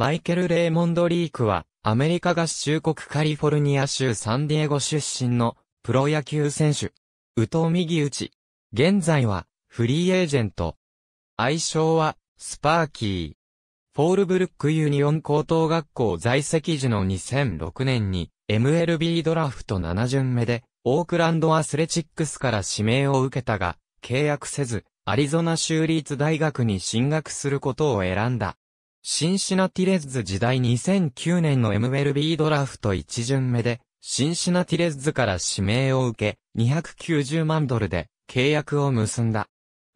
マイケル・レーモンド・リークは、アメリカ合衆国カリフォルニア州サンディエゴ出身のプロ野球選手。宇藤右打ち。現在はフリーエージェント。愛称はスパーキー。フォールブルックユニオン高等学校在籍時の2006年に MLB ドラフト7巡目でオークランドアスレチックスから指名を受けたが契約せずアリゾナ州立大学に進学することを選んだ。シンシナティレッズ時代2009年の MLB ドラフト1巡目で、シンシナティレッズから指名を受け、290万ドルで契約を結んだ。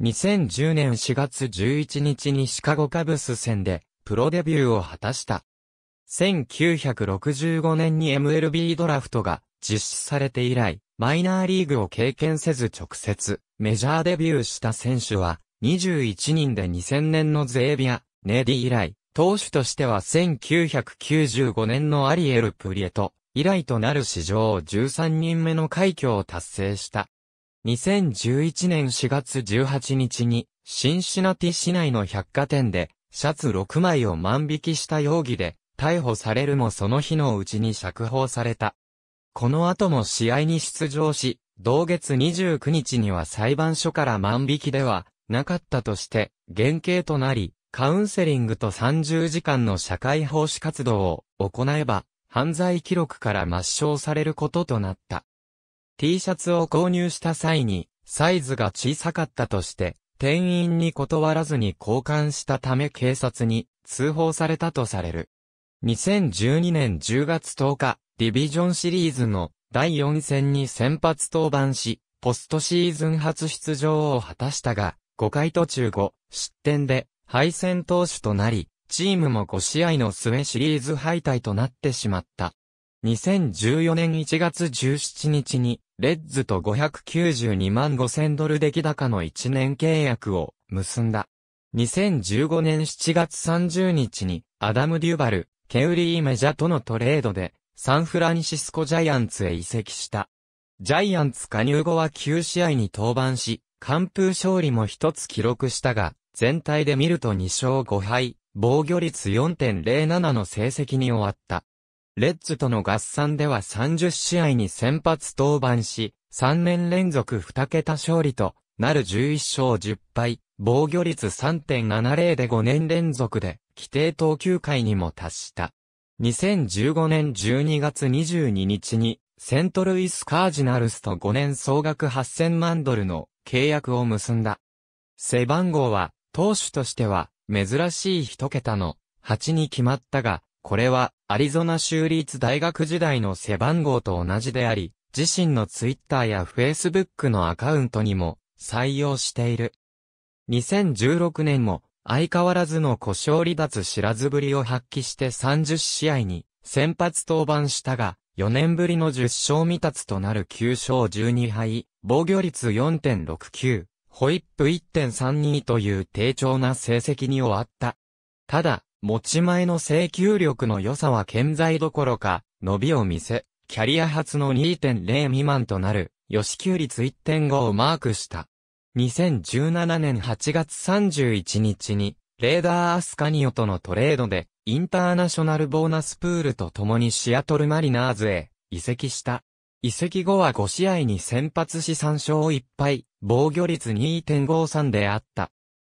2010年4月11日にシカゴカブス戦でプロデビューを果たした。1965年に MLB ドラフトが実施されて以来、マイナーリーグを経験せず直接メジャーデビューした選手は21人で2000年のゼービア、ネディ以来、投手としては1995年のアリエル・プリエト以来となる史上13人目の快挙を達成した。2011年4月18日にシンシナティ市内の百貨店でシャツ6枚を万引きした容疑で逮捕されるもその日のうちに釈放された。この後も試合に出場し、同月29日には裁判所から万引きではなかったとして、減刑となり、カウンセリングと30時間の社会奉仕活動を行えば、犯罪記録から抹消されることとなった。T シャツを購入した際に、サイズが小さかったとして、店員に断らずに交換したため警察に通報されたとされる。2012年10月10日、ディビジョンシリーズの第4戦に先発登板し、ポストシーズン初出場を果たしたが、5回途中5失点で敗戦投手となり、チームも5試合の末シリーズ敗退となってしまった。2014年1月17日に、レッズと592万5000ドル出来高の1年契約を結んだ。2015年7月30日に、アダム・デュバル、ケウリー・メジャとのトレードで、サンフランシスコジャイアンツへ移籍した。ジャイアンツ加入後は9試合に登板し、完封勝利も一つ記録したが、全体で見ると2勝5敗、防御率4.07の成績に終わった。レッズとの合算では30試合に先発登板し、3年連続2桁勝利となる11勝10敗、防御率3.70で5年連続で、規定投球回にも達した。2015年12月22日に、セントルイスカージナルスと5年総額8000万ドルの契約を結んだ。背番号は投手としては、珍しい一桁の8に決まったが、これは、アリゾナ州立大学時代の背番号と同じであり、自身のツイッターやフェイスブックのアカウントにも採用している。2016年も相変わらずの故障離脱知らずぶりを発揮して30試合に先発登板したが、4年ぶりの10勝未達となる9勝12敗、防御率4.69、ホイップ1.32という低調な成績に終わった。ただ、持ち前の請求力の良さは健在どころか、伸びを見せ、キャリア初の2.0未満となる、吉給率1.5をマークした。2017年8月31日に、レーダーアスカニオとのトレードで、インターナショナルボーナスプールと共にシアトルマリナーズへ移籍した。移籍後は5試合に先発し3勝1敗、防御率2.53であった。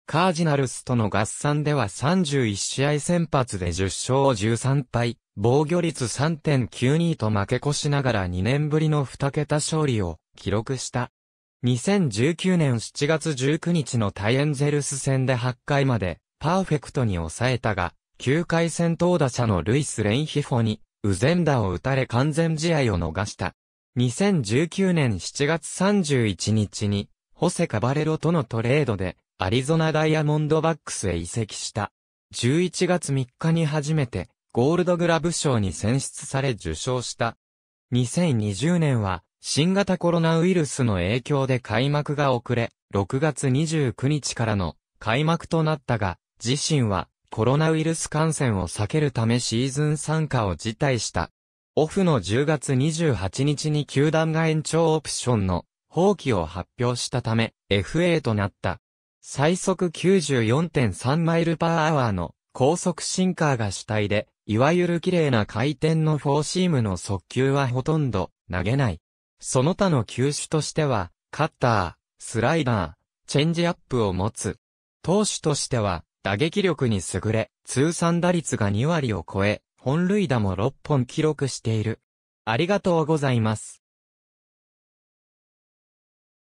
カージナルスとの合算では31試合先発で10勝13敗、防御率3.92と負け越しながら2年ぶりの2桁勝利を記録した。2019年7月19日のタイエンゼルス戦で8回までパーフェクトに抑えたが、9回戦投打者のルイス・レンヒフォに、ウゼンダを打たれ完全試合を逃した。2019年7月31日に、ホセ・カバレロとのトレードで、アリゾナダイヤモンドバックスへ移籍した。11月3日に初めて、ゴールドグラブ賞に選出され受賞した。2020年は、新型コロナウイルスの影響で開幕が遅れ、6月29日からの開幕となったが、自身はコロナウイルス感染を避けるためシーズン参加を辞退した。オフの10月28日に球団が延長オプションの放棄を発表したため、FA となった。最速94.3マイルパーアワーの高速シンカーが主体で、いわゆる綺麗な回転のフォーシームの速球はほとんど投げない。その他の球種としては、カッター、スライダー、チェンジアップを持つ。投手としては、打撃力に優れ、通算打率が2割を超え、本塁打も6本記録している。ありがとうございます。